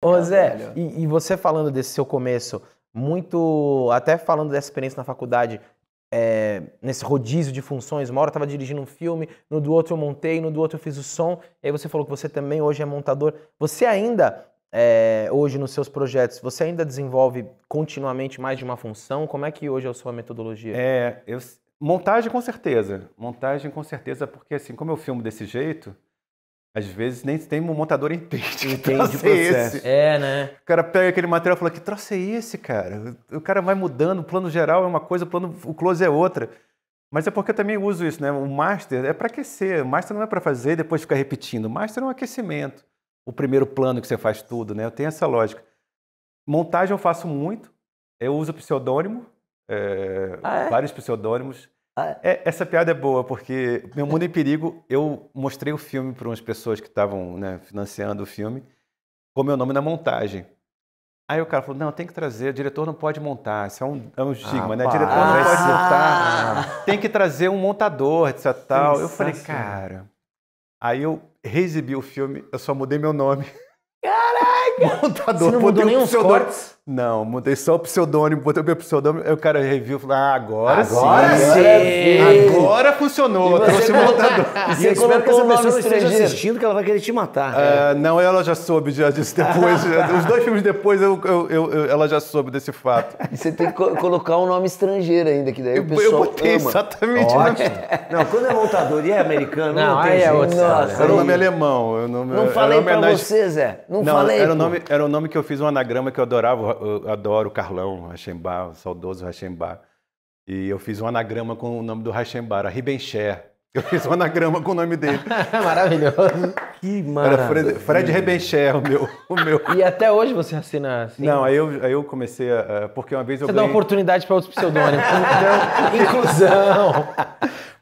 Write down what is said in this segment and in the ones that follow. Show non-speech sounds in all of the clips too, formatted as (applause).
Ô Zé, e, e, você falando desse seu começo, muito. Até falando dessa experiência na faculdade, é, nesse rodízio de funções, uma hora eu tava dirigindo um filme, no do outro eu montei, no do outro eu fiz o som, e aí você falou que você também hoje é montador. Você ainda, é, hoje nos seus projetos, você ainda desenvolve continuamente mais de uma função? Como é que hoje é a sua metodologia? É, eu, montagem com certeza. Montagem com certeza, porque assim, como eu filmo desse jeito às vezes nem tem um montador entende. Entende o é processo. É, é, né? O cara pega aquele material e fala: que troço é esse, cara? O cara vai mudando, o plano geral é uma coisa, o plano, o close é outra. Mas é porque eu também uso isso, né? O master é para aquecer. O master não é para fazer e depois ficar repetindo. O master é um aquecimento. O primeiro plano que você faz tudo, né? Eu tenho essa lógica. Montagem eu faço muito. Eu uso pseudônimo, é, ah, é? vários pseudônimos. Ah, é. é, essa piada é boa, porque Meu Mundo em Perigo, eu mostrei o filme para umas pessoas que estavam né, financiando o filme, com meu nome na montagem. Aí o cara falou: não, tem que trazer, o diretor não pode montar, isso é um, é um estigma, ah, né? O diretor ah, não pode montar, ah, tem que trazer um montador, etc. Tal. Eu falei, cara. Aí eu reexibi o filme, eu só mudei meu nome. (laughs) montador. Você não mudou nenhum cortes? Não, mudei só o pseudônimo, botei o meu pseudônimo, aí o cara review falou: ah, agora, agora sim. sim. Agora funcionou, trouxe o montador. E eu (laughs) espero que essa pessoa não esteja assistindo, que ela vai querer te matar. É, não, ela já soube já disso depois. os dois filmes depois eu, eu, eu, ela já soube desse fato. Você tem que co colocar um nome estrangeiro ainda, que daí eu, o pessoal. Eu botei ama. exatamente. Ótimo. Não, quando é montador e é americano, não, não tem. É outro, Nossa, era um nome alemão. Eu não falei pra homenagem... você, Zé. Não, não falei. Era o nome nome, era o nome que eu fiz um anagrama que eu adorava, eu adoro Carlão, Rachembar, o saudoso Rachembar. E eu fiz um anagrama com o nome do Rachembar, era Ribencher. Eu fiz um anagrama com o nome dele. (laughs) maravilhoso. Que maravilha. Era Fred, Fred Rebencher, o meu, o meu. E até hoje você assina assim? Não, aí eu, aí eu comecei a. Eh, porque uma vez eu. Você ganhei... dá oportunidade para outros pseudônimos. (laughs) Não, (laughs) inclusão.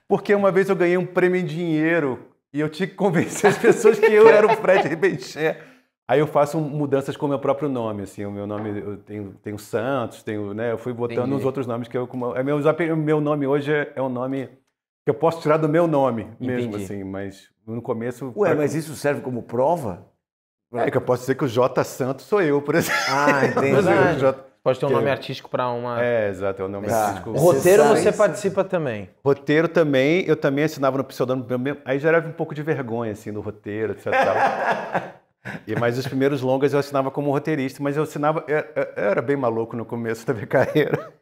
Porque uma vez eu ganhei um prêmio em dinheiro e eu tinha que convencer as pessoas que eu era o Fred Rebencher. Aí eu faço mudanças com o meu próprio nome, assim, o meu nome, eu tenho, tenho Santos, tenho, né, eu fui botando Entendi. os outros nomes que eu, é meu, meu nome hoje é, é um nome que eu posso tirar do meu nome mesmo, Entendi. assim, mas no começo... Ué, pra... mas isso serve como prova? É que eu posso dizer que o J Santos sou eu, por exemplo. Ah, (laughs) entendi. J... Pode ter um nome é. artístico para uma. É, exato, é um nome ah, artístico. Roteiro você, você participa também. Roteiro também, eu também assinava no pseudônimo, aí já era um pouco de vergonha, assim, no roteiro, etc. (laughs) E, mas os primeiros longas eu assinava como roteirista, mas eu assinava. Eu, eu, eu era bem maluco no começo da minha (laughs) carreira.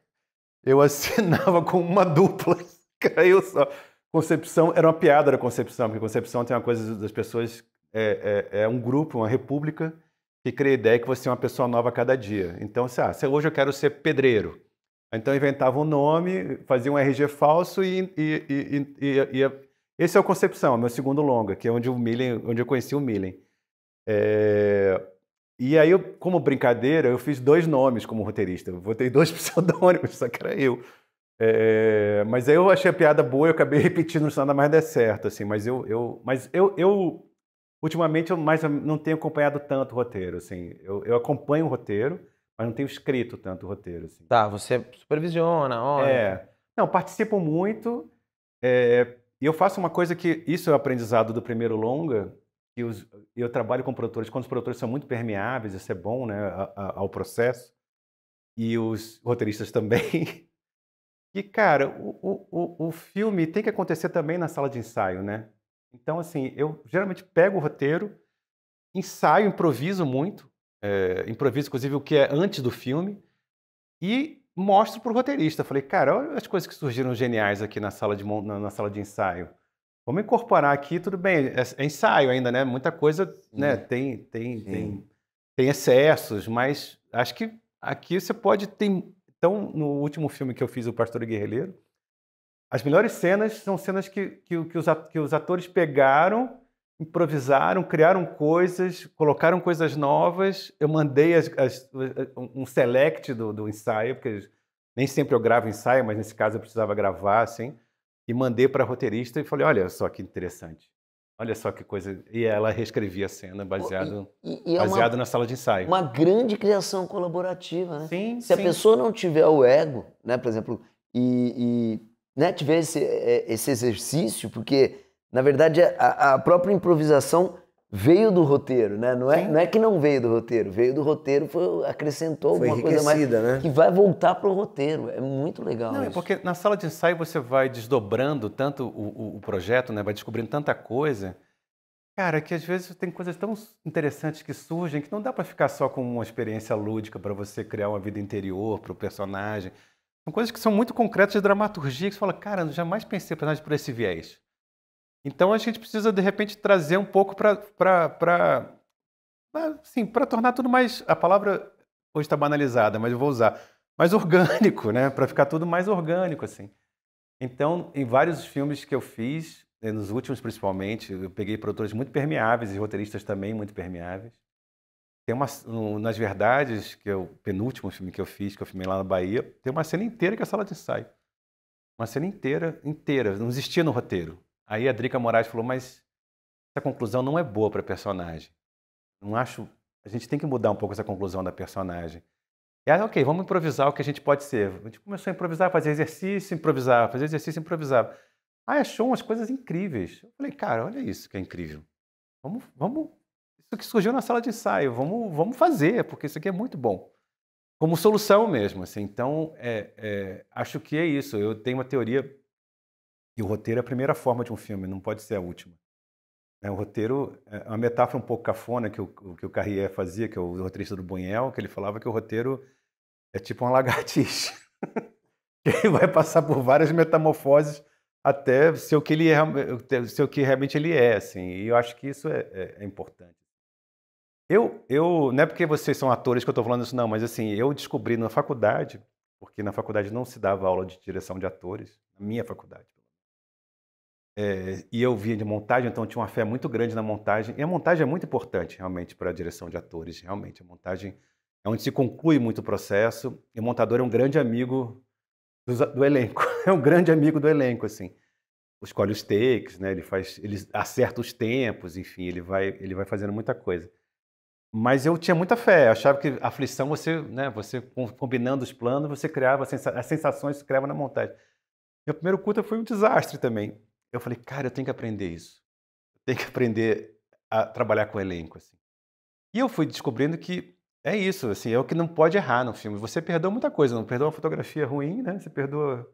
Eu assinava com uma dupla. (laughs) Caiu só. Concepção era uma piada da Concepção, porque Concepção tem uma coisa das pessoas. É, é, é um grupo, uma república, que cria a ideia que você é uma pessoa nova a cada dia. Então, se, assim, ah, se hoje eu quero ser pedreiro. Então, inventava um nome, fazia um RG falso e, e, e, e, e esse é o Concepção, meu segundo longa, que é onde, o Millen, onde eu conheci o Millen. É... E aí, eu, como brincadeira, eu fiz dois nomes como roteirista. Eu botei dois (laughs) pseudônimos, só que era eu. É... Mas aí eu achei a piada boa e eu acabei (laughs) repetindo, se nada mais der certo, assim. Mas eu, eu, mas eu, eu ultimamente, eu mais não tenho acompanhado tanto o roteiro, assim. Eu, eu acompanho o roteiro, mas não tenho escrito tanto o roteiro, assim. Tá, você supervisiona, olha... É. Não, participo muito. Eh, e é... eu faço uma coisa que... Isso é o aprendizado do primeiro longa, que os, eu trabalho com produtores, quando os produtores são muito permeáveis, isso é bom né, ao processo, e os roteiristas também. (laughs) E, cara, o, o, o filme tem que acontecer também na sala de ensaio, né? Então, assim, eu geralmente pego o roteiro, ensaio, improviso muito, é, improviso, inclusive, o que é antes do filme, e mostro para o roteirista. Falei, cara, olha as coisas que surgiram geniais aqui na sala de, na, na sala de ensaio. Vamos incorporar aqui, tudo bem, é, é, ensaio ainda, né? Muita coisa, né? Tem, tem, tem, tem excessos, mas acho que aqui você pode ter. Então, no último filme que eu fiz, O Pastor Guerreiro, as melhores cenas são cenas que, que, que, os, que os atores pegaram, improvisaram, criaram coisas, colocaram coisas novas. Eu mandei as, as, um select do, do ensaio, porque nem sempre eu gravo ensaio, mas nesse caso eu precisava gravar, assim e mandei para a roteirista e falei: olha só que interessante. Olha só que coisa. E ela reescrevia a cena baseado, e, e, e é baseado uma, na sala de ensaio. Uma grande criação colaborativa, né? Sim, Se sim. a pessoa não tiver o ego, né, por exemplo, e, né, tiver esse, é, esse exercício, porque, na verdade, a, a própria improvisação veio do roteiro, né? Não é, não é que não veio do roteiro, veio do roteiro, foi, acrescentou foi alguma coisa mais né? que vai voltar pro roteiro. É muito legal. Não, é isso. é porque na sala de ensaio você vai desdobrando tanto o, o, o, projeto, né? Vai descobrindo tanta coisa. Cara, que às vezes tem coisas tão interessantes que surgem que não dá para ficar só com uma experiência lúdica para você criar uma vida interior para o personagem. São coisas que são muito concretas de dramaturgia, que você fala, cara, eu jamais pensei personagem por esse viés. Então a gente precisa, de repente, trazer um pouco para. Assim, para tornar tudo mais. A palavra hoje está banalizada, mas eu vou usar. Mais orgânico, né? Para ficar tudo mais orgânico, assim. Então, em vários filmes que eu fiz, eh, nos últimos principalmente, eu peguei produtores muito permeáveis e roteiristas também muito permeáveis. Tem uma, um, nas verdades que é o penúltimo filme que eu fiz, que eu filmei lá na Bahia, tem uma cena inteira que é a sala de ensaio. Uma cena inteira, inteira, não existia no roteiro. Aí a Drica Moraes falou, mas essa conclusão não é boa para personagem. Não acho. A gente tem que mudar um pouco essa conclusão da personagem. E aí, ok, vamos improvisar o que a gente pode ser. A gente começou a improvisar, fazer exercício, improvisar, fazer exercício, improvisar. Ah, achou umas coisas incríveis. Eu falei, cara, olha isso que é incrível. Vamos, vamos. Isso que surgiu na sala de ensaio, vamos, vamos fazer, porque isso aqui é muito bom. Como solução mesmo, assim. Então, é, é, acho que é isso. Eu tenho uma teoria e o roteiro é a primeira forma de um filme, não pode ser a última. É, o roteiro é, é uma metáfora um pouco cafona que o, que o Carrier fazia, que é o roteirista do Bunhel, que ele falava que o roteiro é tipo uma (laughs) lagartixa. ele vai passar por várias metamorfoses até ser o que, ele é, ser o que realmente ele é. Assim. E eu acho que isso é, é, é importante. Eu, eu, não é porque vocês são atores que eu estou falando isso, não, mas assim, eu descobri na faculdade, porque na faculdade não se dava aula de direção de atores, na minha faculdade. É, e eu via de montagem, então tinha uma fé muito grande na montagem. E a montagem é muito importante, realmente, para a direção de atores. Realmente, a montagem é onde se conclui muito o processo. E o montador é um grande amigo do, do elenco. (laughs) É um grande amigo do elenco, assim. Escolhe os takes, né? Ele faz, ele acerta os tempos, enfim, ele vai, ele vai fazendo muita coisa. Mas eu tinha muita fé. Eu achava que a aflição, você, né? Você combinando os planos, você criava as sensações, que criava na montagem. Meu primeiro curta foi um desastre também. Eu falei, cara, eu tenho que aprender isso. Eu tenho que aprender a trabalhar com elenco, assim. E eu fui descobrindo que é isso, assim, é o que não pode errar no filme. Você perdoa muita coisa, não perdoa uma fotografia ruim, né? Você perdoa.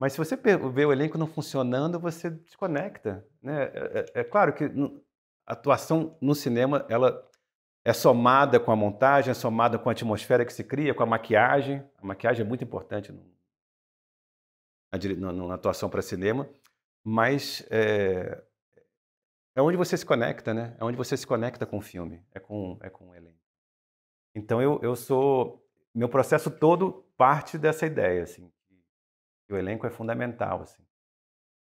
Mas se você vê o elenco não funcionando, você desconecta, né? É, é, é claro que a atuação no cinema, ela é somada com a montagem, é somada com a atmosfera que se cria, com a maquiagem. A maquiagem é muito importante na atuação para cinema. Mas é, é onde você se conecta, né? É onde você se conecta com o filme, é com, é com o elenco. Então eu, eu sou. Meu processo todo parte dessa ideia, assim, que o elenco é fundamental, assim.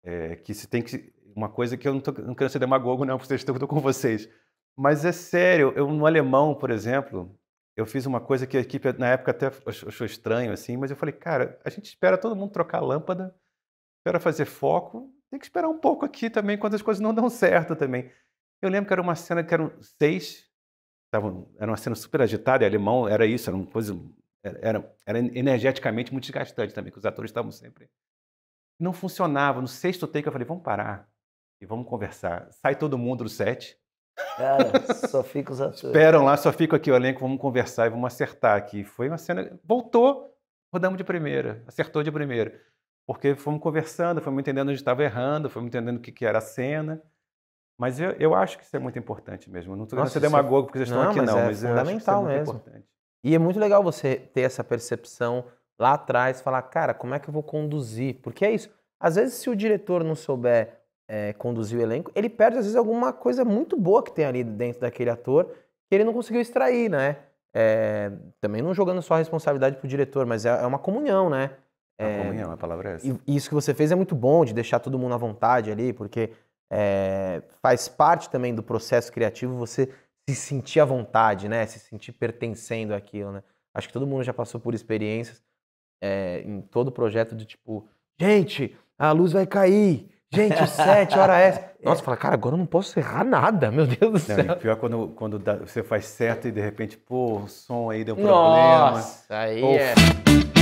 É, que se tem que. Uma coisa que eu não, tô, não quero ser demagogo, não, (laughs) porque estou com vocês. Mas é sério, eu no alemão, por exemplo, eu fiz uma coisa que a equipe na época até achou estranho, assim, mas eu falei, cara, a gente espera todo mundo trocar a lâmpada, espera fazer foco, tem que esperar um pouco aqui também quando as coisas não dão certo também. Eu lembro que era uma cena que eram seis, tavam, era uma cena super agitada, e alemão era isso, era uma coisa, era, era energeticamente muito desgastante também, que os atores estavam sempre. Não funcionava. No sexto take eu falei, vamos parar e vamos conversar. Sai todo mundo do set. Cara, só fica os (laughs) atores. Esperam lá, só fica aqui o elenco, vamos conversar e vamos acertar aqui. Foi uma cena. Voltou, rodamos de primeira, acertou de primeira porque fomos conversando, fomos entendendo onde estava errando, fomos entendendo o que, que era a cena. Mas eu, eu acho que isso é muito importante mesmo. Não estou querendo ser demagogo porque vocês não, estão aqui, mas não. É mas é fundamental é mesmo. Importante. E é muito legal você ter essa percepção lá atrás, falar, cara, como é que eu vou conduzir? Porque é isso. Às vezes, se o diretor não souber é, conduzir o elenco, ele perde, às vezes, alguma coisa muito boa que tem ali dentro daquele ator que ele não conseguiu extrair, né? É, também não jogando só a responsabilidade pro diretor, mas é, é uma comunhão, né? A é, a palavra é essa. E isso que você fez é muito bom, de deixar todo mundo à vontade ali, porque é, faz parte também do processo criativo você se sentir à vontade, né? Se sentir pertencendo àquilo, né? Acho que todo mundo já passou por experiências é, em todo projeto de tipo, gente, a luz vai cair, Gente, sete, hora (laughs) essa. Nossa, fala, cara, agora eu não posso errar nada, meu Deus do céu. pior quando, quando dá, você faz certo e de repente, pô, o som aí deu problema. Nossa, aí é.